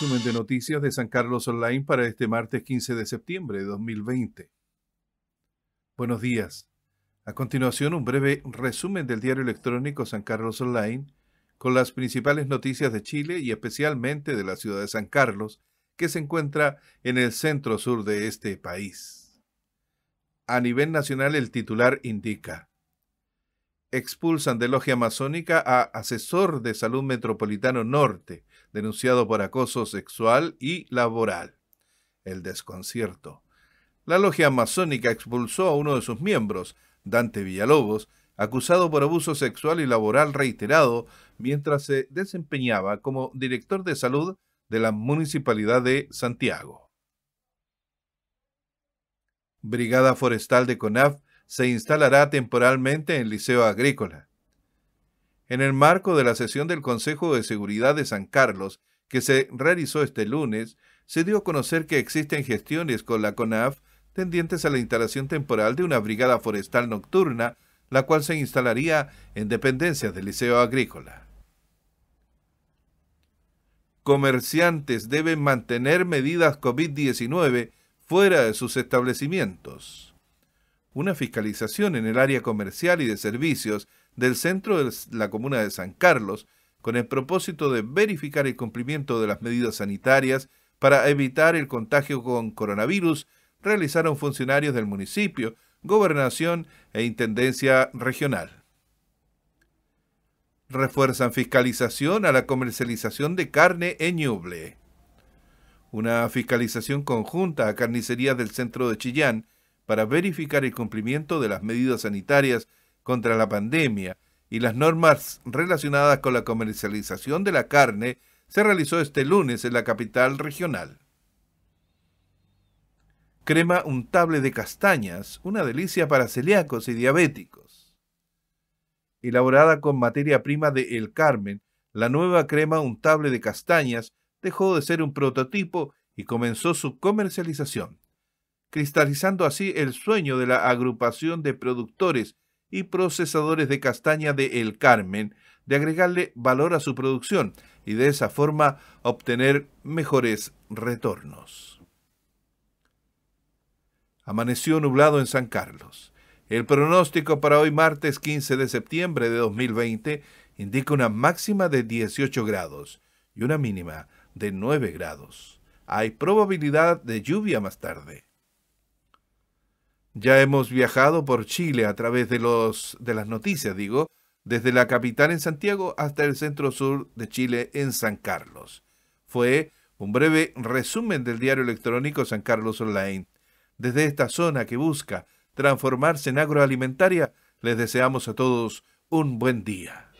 resumen de noticias de San Carlos Online para este martes 15 de septiembre de 2020. Buenos días. A continuación, un breve resumen del diario electrónico San Carlos Online con las principales noticias de Chile y especialmente de la ciudad de San Carlos, que se encuentra en el centro sur de este país. A nivel nacional, el titular indica expulsan de logia masónica a asesor de salud metropolitano norte, denunciado por acoso sexual y laboral. El desconcierto. La logia masónica expulsó a uno de sus miembros, Dante Villalobos, acusado por abuso sexual y laboral reiterado mientras se desempeñaba como director de salud de la Municipalidad de Santiago. Brigada Forestal de CONAF se instalará temporalmente en Liceo Agrícola. En el marco de la sesión del Consejo de Seguridad de San Carlos, que se realizó este lunes, se dio a conocer que existen gestiones con la CONAF tendientes a la instalación temporal de una brigada forestal nocturna, la cual se instalaría en dependencias del Liceo Agrícola. Comerciantes deben mantener medidas COVID-19 fuera de sus establecimientos una fiscalización en el área comercial y de servicios del centro de la comuna de San Carlos, con el propósito de verificar el cumplimiento de las medidas sanitarias para evitar el contagio con coronavirus, realizaron funcionarios del municipio, gobernación e intendencia regional. Refuerzan fiscalización a la comercialización de carne en Ñuble. Una fiscalización conjunta a carnicerías del centro de Chillán para verificar el cumplimiento de las medidas sanitarias contra la pandemia y las normas relacionadas con la comercialización de la carne se realizó este lunes en la capital regional. Crema untable de castañas, una delicia para celíacos y diabéticos. Elaborada con materia prima de El Carmen, la nueva crema untable de castañas dejó de ser un prototipo y comenzó su comercialización cristalizando así el sueño de la agrupación de productores y procesadores de castaña de El Carmen de agregarle valor a su producción y de esa forma obtener mejores retornos. Amaneció nublado en San Carlos. El pronóstico para hoy martes 15 de septiembre de 2020 indica una máxima de 18 grados y una mínima de 9 grados. Hay probabilidad de lluvia más tarde. Ya hemos viajado por Chile a través de, los, de las noticias, digo, desde la capital en Santiago hasta el centro sur de Chile en San Carlos. Fue un breve resumen del diario electrónico San Carlos Online. Desde esta zona que busca transformarse en agroalimentaria, les deseamos a todos un buen día.